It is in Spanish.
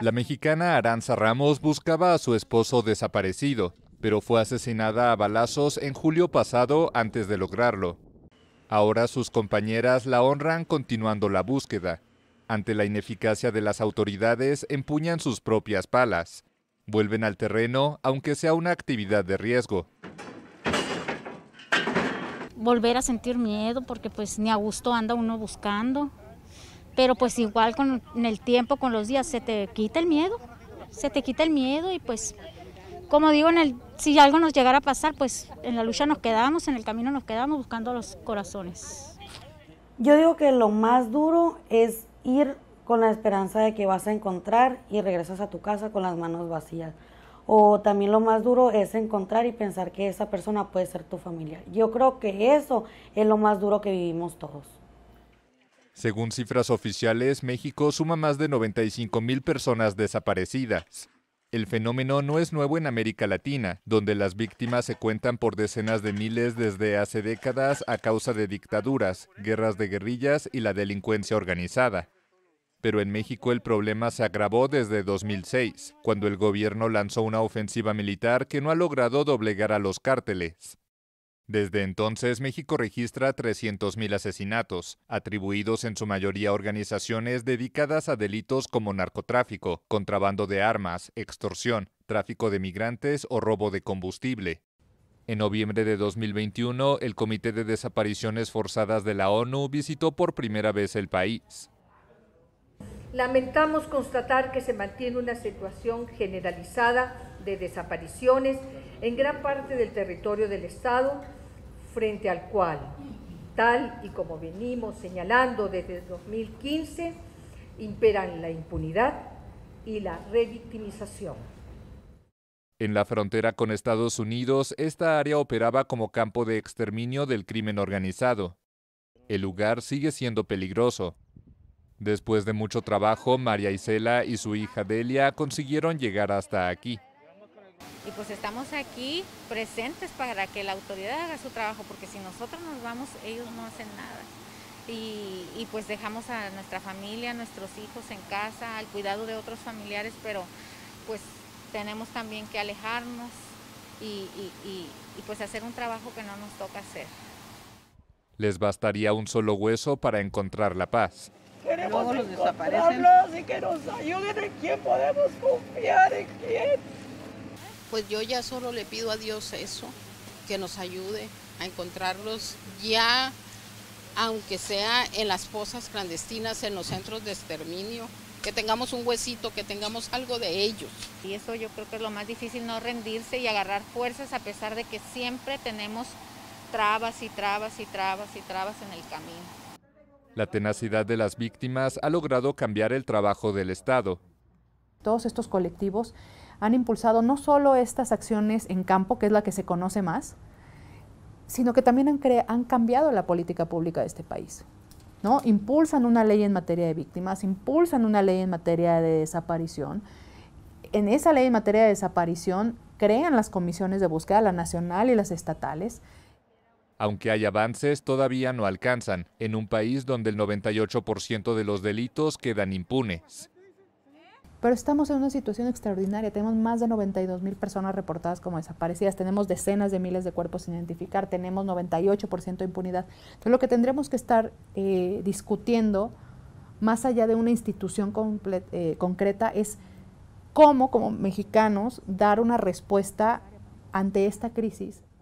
La mexicana Aranza Ramos buscaba a su esposo desaparecido, pero fue asesinada a balazos en julio pasado antes de lograrlo. Ahora sus compañeras la honran continuando la búsqueda. Ante la ineficacia de las autoridades, empuñan sus propias palas. Vuelven al terreno, aunque sea una actividad de riesgo. Volver a sentir miedo, porque pues ni a gusto anda uno buscando pero pues igual con el tiempo, con los días, se te quita el miedo, se te quita el miedo y pues, como digo, en el, si algo nos llegara a pasar, pues en la lucha nos quedamos, en el camino nos quedamos buscando los corazones. Yo digo que lo más duro es ir con la esperanza de que vas a encontrar y regresas a tu casa con las manos vacías. O también lo más duro es encontrar y pensar que esa persona puede ser tu familia. Yo creo que eso es lo más duro que vivimos todos. Según cifras oficiales, México suma más de 95 mil personas desaparecidas. El fenómeno no es nuevo en América Latina, donde las víctimas se cuentan por decenas de miles desde hace décadas a causa de dictaduras, guerras de guerrillas y la delincuencia organizada. Pero en México el problema se agravó desde 2006, cuando el gobierno lanzó una ofensiva militar que no ha logrado doblegar a los cárteles. Desde entonces, México registra 300.000 asesinatos, atribuidos en su mayoría a organizaciones dedicadas a delitos como narcotráfico, contrabando de armas, extorsión, tráfico de migrantes o robo de combustible. En noviembre de 2021, el Comité de Desapariciones Forzadas de la ONU visitó por primera vez el país. Lamentamos constatar que se mantiene una situación generalizada de desapariciones en gran parte del territorio del Estado, frente al cual, tal y como venimos señalando desde 2015, imperan la impunidad y la revictimización. En la frontera con Estados Unidos, esta área operaba como campo de exterminio del crimen organizado. El lugar sigue siendo peligroso. Después de mucho trabajo, María Isela y su hija Delia consiguieron llegar hasta aquí. Y pues estamos aquí presentes para que la autoridad haga su trabajo, porque si nosotros nos vamos, ellos no hacen nada. Y, pues dejamos a nuestra familia, a nuestros hijos en casa, al cuidado de otros familiares, pero pues tenemos también que alejarnos y, pues hacer un trabajo que no nos toca hacer. Les bastaría un solo hueso para encontrar la paz. Queremos que nos ayuden en quién podemos confiar, en quién pues yo ya solo le pido a Dios eso, que nos ayude a encontrarlos ya, aunque sea en las fosas clandestinas, en los centros de exterminio, que tengamos un huesito, que tengamos algo de ellos. Y eso yo creo que es lo más difícil, no rendirse y agarrar fuerzas a pesar de que siempre tenemos trabas y trabas y trabas y trabas en el camino. La tenacidad de las víctimas ha logrado cambiar el trabajo del Estado. Todos estos colectivos han impulsado no solo estas acciones en campo, que es la que se conoce más, sino que también han, cambiado la política pública de este país. ¿no? Impulsan una ley en materia de víctimas, impulsan una ley en materia de desaparición. En esa ley en materia de desaparición crean las comisiones de búsqueda, la nacional y las estatales. Aunque hay avances, todavía no alcanzan, en un país donde el 98% de los delitos quedan impunes pero estamos en una situación extraordinaria. Tenemos más de 92 mil personas reportadas como desaparecidas, tenemos decenas de miles de cuerpos sin identificar, tenemos 98% de impunidad. Entonces, lo que tendremos que estar eh, discutiendo, más allá de una institución eh, concreta, es cómo, como mexicanos, dar una respuesta ante esta crisis